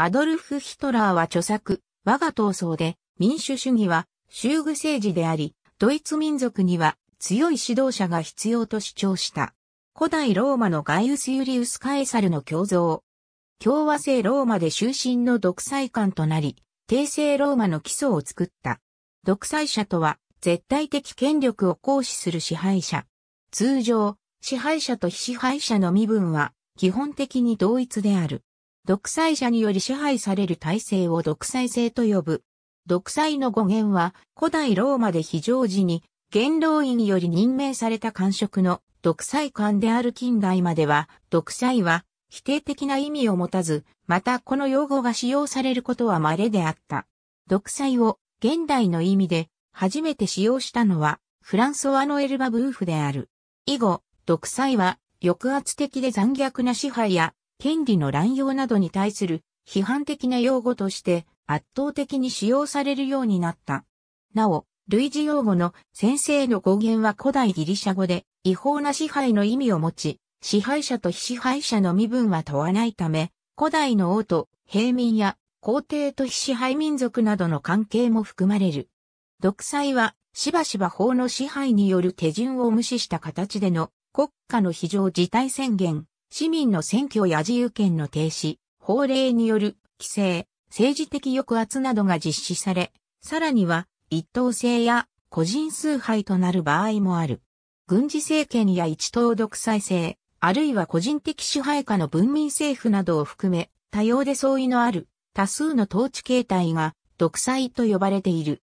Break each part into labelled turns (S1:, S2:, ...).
S1: アドルフ・ヒトラーは著作、我が闘争で、民主主義は、州具政治であり、ドイツ民族には強い指導者が必要と主張した。古代ローマのガイウス・ユリウス・カエサルの胸像。共和制ローマで終身の独裁官となり、帝政ローマの基礎を作った。独裁者とは、絶対的権力を行使する支配者。通常、支配者と非支配者の身分は、基本的に同一である。独裁者により支配される体制を独裁制と呼ぶ。独裁の語源は古代ローマで非常時に元老院より任命された官職の独裁官である近代までは独裁は否定的な意味を持たず、またこの用語が使用されることは稀であった。独裁を現代の意味で初めて使用したのはフランソワのエルバブーフである。以後、独裁は抑圧的で残虐な支配や権利の乱用などに対する批判的な用語として圧倒的に使用されるようになった。なお、類似用語の先生の語源は古代ギリシャ語で違法な支配の意味を持ち、支配者と非支配者の身分は問わないため、古代の王と平民や皇帝と非支配民族などの関係も含まれる。独裁はしばしば法の支配による手順を無視した形での国家の非常事態宣言、市民の選挙や自由権の停止、法令による規制、政治的抑圧などが実施され、さらには一党制や個人崇拝となる場合もある。軍事政権や一党独裁制、あるいは個人的支配下の文民政府などを含め、多様で相違のある多数の統治形態が独裁と呼ばれている。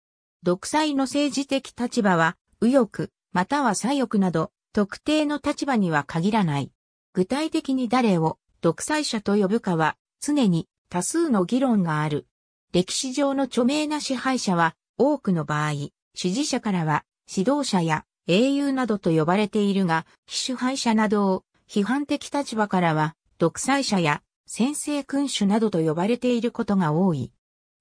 S1: 独裁の政治的立場は右翼、または左翼など特定の立場には限らない。具体的に誰を独裁者と呼ぶかは常に多数の議論がある。歴史上の著名な支配者は多くの場合、支持者からは指導者や英雄などと呼ばれているが、非支配者などを批判的立場からは独裁者や先制君主などと呼ばれていることが多い。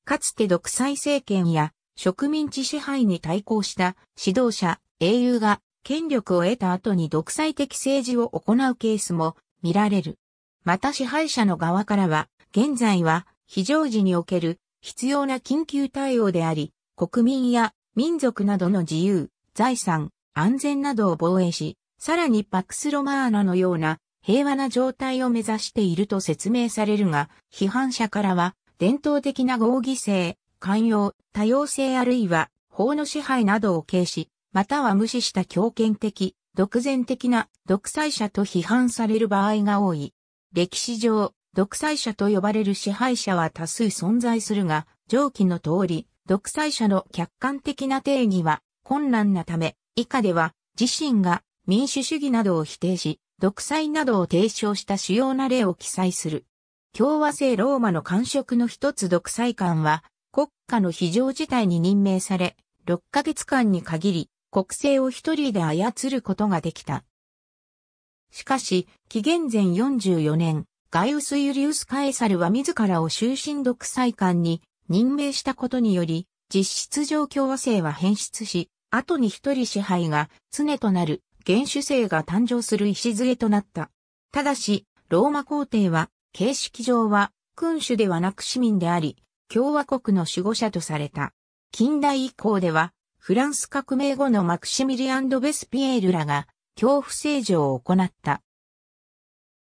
S1: かつて独裁政権や植民地支配に対抗した指導者、英雄が権力を得た後に独裁的政治を行うケースも見られる。また支配者の側からは、現在は非常時における必要な緊急対応であり、国民や民族などの自由、財産、安全などを防衛し、さらにパクスロマーナのような平和な状態を目指していると説明されるが、批判者からは伝統的な合議制、寛容、多様性あるいは法の支配などを軽視、または無視した強権的、独善的な独裁者と批判される場合が多い。歴史上、独裁者と呼ばれる支配者は多数存在するが、上記の通り、独裁者の客観的な定義は困難なため、以下では自身が民主主義などを否定し、独裁などを提唱した主要な例を記載する。共和制ローマの官職の一つ独裁官は、国家の非常事態に任命され、6ヶ月間に限り、国政を一人で操ることができた。しかし、紀元前44年、ガイウス・ユリウス・カエサルは自らを終身独裁官に任命したことにより、実質上共和制は変質し、後に一人支配が常となる原主制が誕生する礎となった。ただし、ローマ皇帝は、形式上は君主ではなく市民であり、共和国の守護者とされた。近代以降では、フランス革命後のマクシミリアン・ド・ベスピエールらが恐怖政治を行った。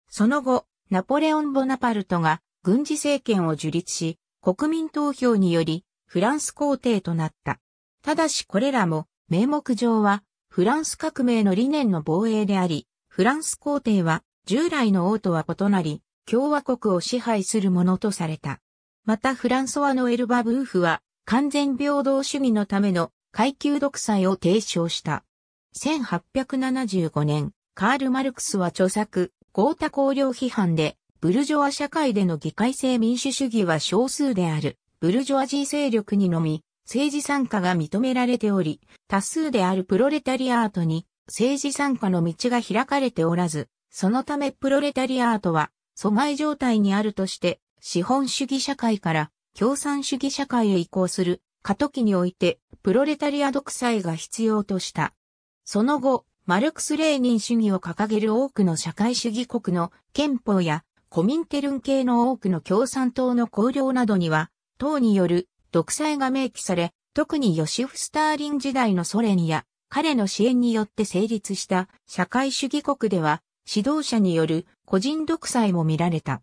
S1: その後、ナポレオン・ボナパルトが軍事政権を樹立し、国民投票によりフランス皇帝となった。ただしこれらも名目上はフランス革命の理念の防衛であり、フランス皇帝は従来の王とは異なり、共和国を支配するものとされた。またフランソワのエルバブーフは完全平等主義のための階級独裁を提唱した。1875年、カール・マルクスは著作、豪太公領批判で、ブルジョア社会での議会制民主主義は少数である、ブルジョアジー勢力にのみ、政治参加が認められており、多数であるプロレタリアートに、政治参加の道が開かれておらず、そのためプロレタリアートは、疎外状態にあるとして、資本主義社会から共産主義社会へ移行する過渡期において、プロレタリア独裁が必要とした。その後、マルクス・レーニン主義を掲げる多くの社会主義国の憲法やコミンテルン系の多くの共産党の綱領などには、党による独裁が明記され、特にヨシフ・スターリン時代のソ連や彼の支援によって成立した社会主義国では、指導者による個人独裁も見られた。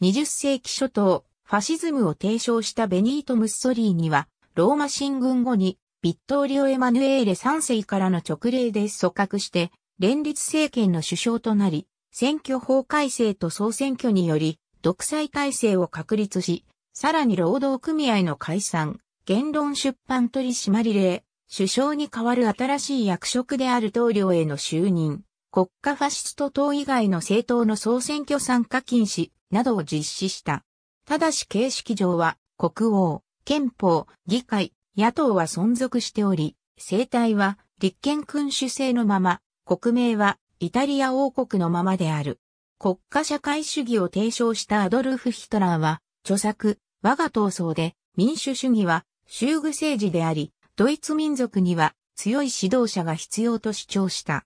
S1: 20世紀初頭、ファシズムを提唱したベニート・ムッソリーには、ローマ進軍後に、ビットーリオ・エマヌエーレ3世からの直令で組閣して、連立政権の首相となり、選挙法改正と総選挙により、独裁体制を確立し、さらに労働組合の解散、言論出版取締令、首相に代わる新しい役職である同領への就任、国家ファシスト党以外の政党の総選挙参加禁止などを実施した。ただし形式上は国王、憲法、議会、野党は存続しており、政体は立憲君主制のまま、国名はイタリア王国のままである。国家社会主義を提唱したアドルフ・ヒトラーは、著作、我が闘争で、民主主義は、州具政治であり、ドイツ民族には強い指導者が必要と主張した。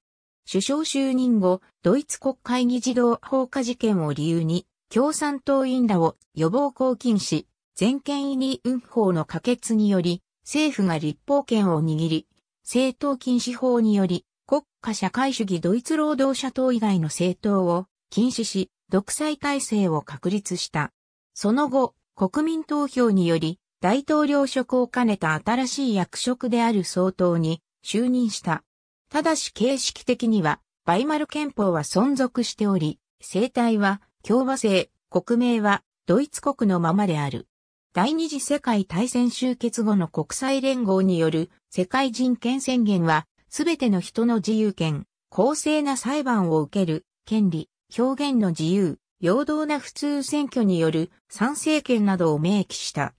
S1: 首相就任後、ドイツ国会議事堂放火事件を理由に、共産党員らを予防抗菌し、全権入り運法の可決により、政府が立法権を握り、政党禁止法により、国家社会主義ドイツ労働者党以外の政党を禁止し、独裁体制を確立した。その後、国民投票により、大統領職を兼ねた新しい役職である総統に就任した。ただし形式的には、バイマル憲法は存続しており、政体は共和制、国名はドイツ国のままである。第二次世界大戦終結後の国際連合による世界人権宣言は、すべての人の自由権、公正な裁判を受ける、権利、表現の自由、平等な普通選挙による参政権などを明記した。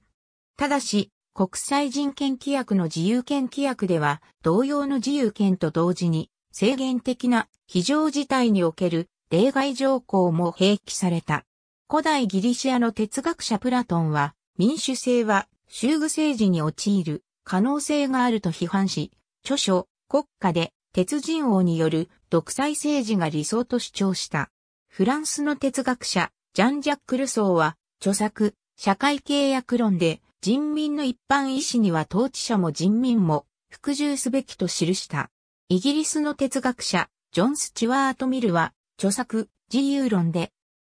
S1: ただし、国際人権規約の自由権規約では、同様の自由権と同時に、制限的な非常事態における例外条項も併記された。古代ギリシアの哲学者プラトンは、民主制は州具政治に陥る可能性があると批判し、著書、国家で鉄人王による独裁政治が理想と主張した。フランスの哲学者、ジャン・ジャック・ルソーは、著作、社会契約論で、人民の一般意思には統治者も人民も服従すべきと記した。イギリスの哲学者、ジョン・スチュワート・ミルは、著作、自由論で、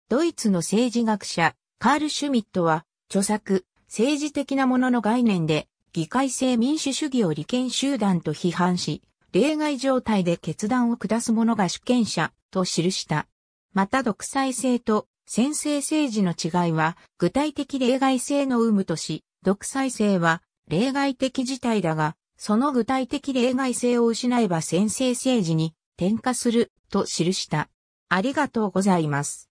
S1: ドイツの政治学者、カール・シュミットは、著作、政治的なものの概念で、議会制民主主義を利権集団と批判し、例外状態で決断を下す者が主権者と記した。また独裁制と専制政治の違いは具体的例外性の有無とし、独裁制は例外的事態だが、その具体的例外性を失えば専制政治に転化すると記した。ありがとうございます。